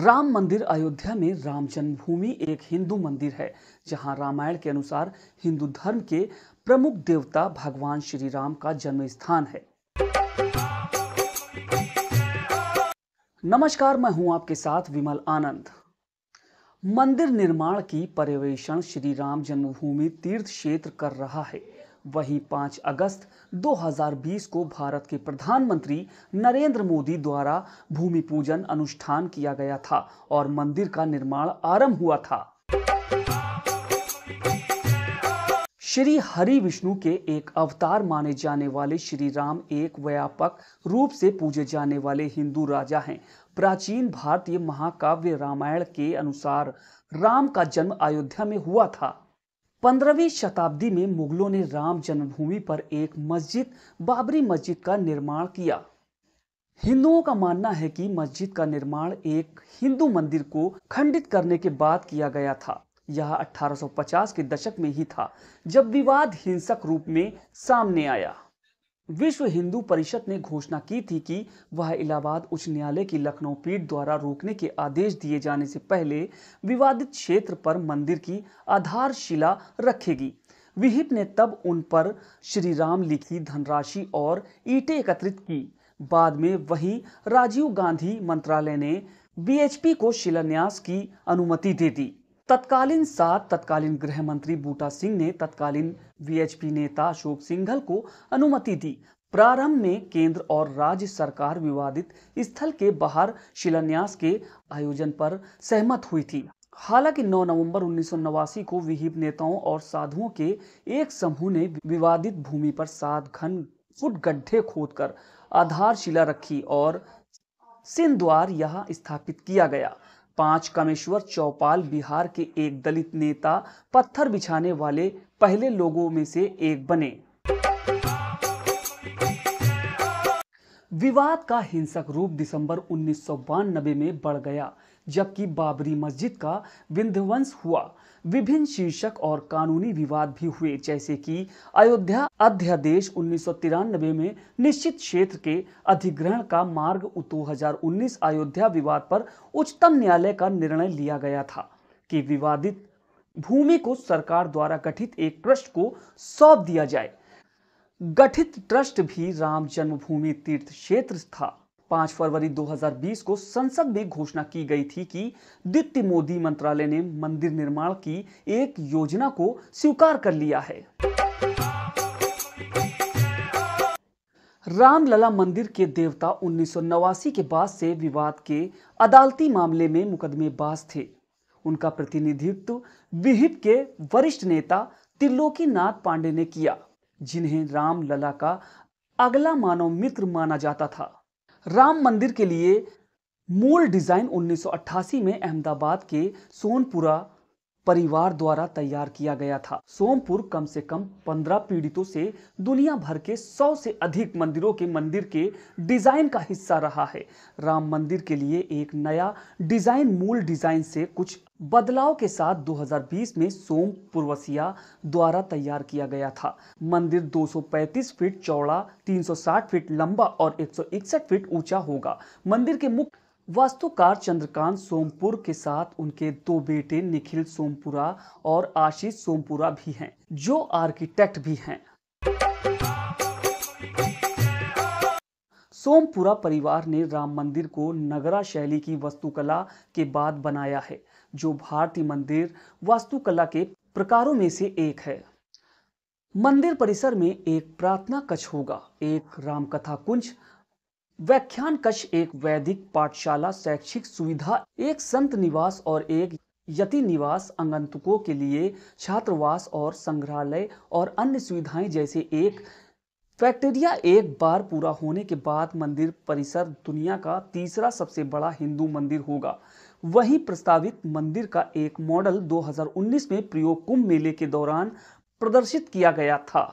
राम मंदिर अयोध्या में राम जन्मभूमि एक हिंदू मंदिर है जहां रामायण के अनुसार हिंदू धर्म के प्रमुख देवता भगवान श्री राम का जन्म स्थान है नमस्कार मैं हूं आपके साथ विमल आनंद मंदिर निर्माण की पर्यवेक्षण श्री राम जन्मभूमि तीर्थ क्षेत्र कर रहा है वहीं 5 अगस्त 2020 को भारत के प्रधानमंत्री नरेंद्र मोदी द्वारा भूमि पूजन अनुष्ठान किया गया था और मंदिर का निर्माण आरंभ हुआ था श्री हरि विष्णु के एक अवतार माने जाने वाले श्री राम एक व्यापक रूप से पूजे जाने वाले हिंदू राजा हैं प्राचीन भारतीय महाकाव्य रामायण के अनुसार राम का जन्म अयोध्या में हुआ था पंद्रहवीं शताब्दी में मुगलों ने राम जन्मभूमि पर एक मस्जिद बाबरी मस्जिद का निर्माण किया हिंदुओं का मानना है कि मस्जिद का निर्माण एक हिंदू मंदिर को खंडित करने के बाद किया गया था यह 1850 के दशक में ही था जब विवाद हिंसक रूप में सामने आया विश्व हिंदू परिषद ने घोषणा की थी कि वह इलाहाबाद उच्च न्यायालय की लखनऊ पीठ द्वारा रोकने के आदेश दिए जाने से पहले विवादित क्षेत्र पर मंदिर की आधारशिला रखेगी विहिप ने तब उन पर श्री राम लिखी धनराशि और ईटे एकत्रित की बाद में वही राजीव गांधी मंत्रालय ने बीएचपी को शिलान्यास की अनुमति दे दी तत्कालीन सात तत्कालीन गृह मंत्री बूटा सिंह ने तत्कालीन वीएचपी नेता अशोक सिंघल को अनुमति दी प्रारंभ में केंद्र और राज्य सरकार विवादित स्थल के बाहर शिलान्यास के आयोजन पर सहमत हुई थी हालांकि 9 नवंबर उन्नीस को विहिप नेताओं और साधुओं के एक समूह ने विवादित भूमि पर सात घन फुट गड्ढे खोदकर आधारशिला रखी और सिंह द्वार यहाँ स्थापित किया गया पांच कामेश्वर चौपाल बिहार के एक दलित नेता पत्थर बिछाने वाले पहले लोगों में से एक बने विवाद का हिंसक रूप दिसंबर उन्नीस में बढ़ गया जबकि बाबरी मस्जिद का विंध्वंस हुआ विभिन्न शीर्षक और कानूनी विवाद भी हुए जैसे कि अयोध्या अध्यादेश उन्नीस में निश्चित क्षेत्र के अधिग्रहण का मार्ग दो हजार अयोध्या विवाद पर उच्चतम न्यायालय का निर्णय लिया गया था कि विवादित भूमि को सरकार द्वारा गठित एक ट्रस्ट को सौंप दिया जाए गठित ट्रस्ट भी राम जन्मभूमि तीर्थ क्षेत्र था पांच फरवरी 2020 को संसद में घोषणा की गई थी कि द्वितीय मोदी मंत्रालय ने मंदिर निर्माण की एक योजना को स्वीकार कर लिया है रामलला मंदिर के देवता उन्नीस के बाद से विवाद के अदालती मामले में मुकदमेबाज थे उनका प्रतिनिधित्व विहिप के वरिष्ठ नेता त्रिलोकी नाथ पांडे ने किया जिन्हें रामलला का अगला मानव मित्र माना जाता था राम मंदिर के लिए मूल डिज़ाइन 1988 में अहमदाबाद के सोनपुरा परिवार द्वारा तैयार किया गया था सोमपुर कम से कम 15 पीड़ितों से दुनिया भर के 100 से अधिक मंदिरों के मंदिर के डिजाइन का हिस्सा रहा है राम मंदिर के लिए एक नया डिजाइन मूल डिजाइन से कुछ बदलाव के साथ 2020 में सोम पूर्वसिया द्वारा तैयार किया गया था मंदिर 235 फीट चौड़ा 360 फीट लंबा और 161 फीट ऊंचा होगा मंदिर के मुख्य वास्तुकार चंद्रकांत सोमपुर के साथ उनके दो बेटे निखिल सोमपुरा और आशीष सोमपुरा भी हैं जो आर्किटेक्ट भी हैं सोमपुरा परिवार ने राम मंदिर को नगरा शैली की वास्तुकला के बाद बनाया है जो भारतीय मंदिर वास्तुकला के प्रकारों में से एक है मंदिर परिसर में एक प्रार्थना कक्ष होगा एक रामकथा कुंज व्याख्यान कक्ष एक वैदिक पाठशाला शैक्षिक सुविधा एक संत निवास और एक यति निवास आगंतुकों के लिए छात्रवास और संग्रहालय और अन्य सुविधाएं जैसे एक फैक्टेरिया एक बार पूरा होने के बाद मंदिर परिसर दुनिया का तीसरा सबसे बड़ा हिंदू मंदिर होगा वही प्रस्तावित मंदिर का एक मॉडल 2019 में प्रयोग कुंभ मेले के दौरान प्रदर्शित किया गया था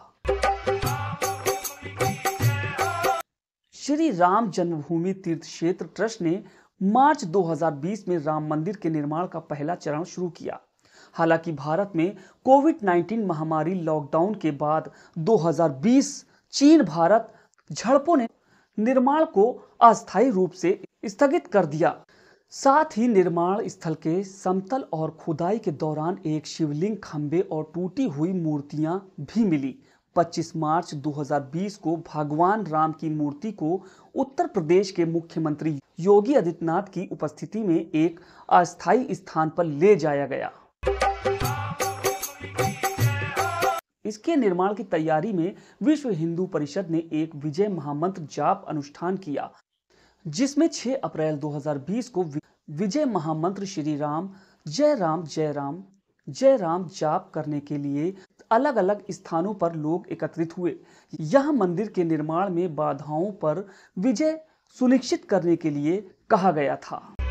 श्री राम जन्मभूमि तीर्थ क्षेत्र ट्रस्ट ने मार्च 2020 में राम मंदिर के निर्माण का पहला चरण शुरू किया हालांकि भारत में कोविड 19 महामारी लॉकडाउन के बाद 2020 चीन भारत झड़पों ने निर्माण को अस्थायी रूप से स्थगित कर दिया साथ ही निर्माण स्थल के समतल और खुदाई के दौरान एक शिवलिंग खंबे और टूटी हुई मूर्तियां भी मिली 25 मार्च 2020 को भगवान राम की मूर्ति को उत्तर प्रदेश के मुख्यमंत्री योगी आदित्यनाथ की उपस्थिति में एक अस्थायी स्थान पर ले जाया गया इसके निर्माण की तैयारी में विश्व हिंदू परिषद ने एक विजय महामंत्र जाप अनुष्ठान किया जिसमें 6 अप्रैल 2020 को विजय महामंत्र श्री राम जय राम जय राम जय राम जाप करने के लिए अलग अलग स्थानों पर लोग एकत्रित हुए यह मंदिर के निर्माण में बाधाओं पर विजय सुनिश्चित करने के लिए कहा गया था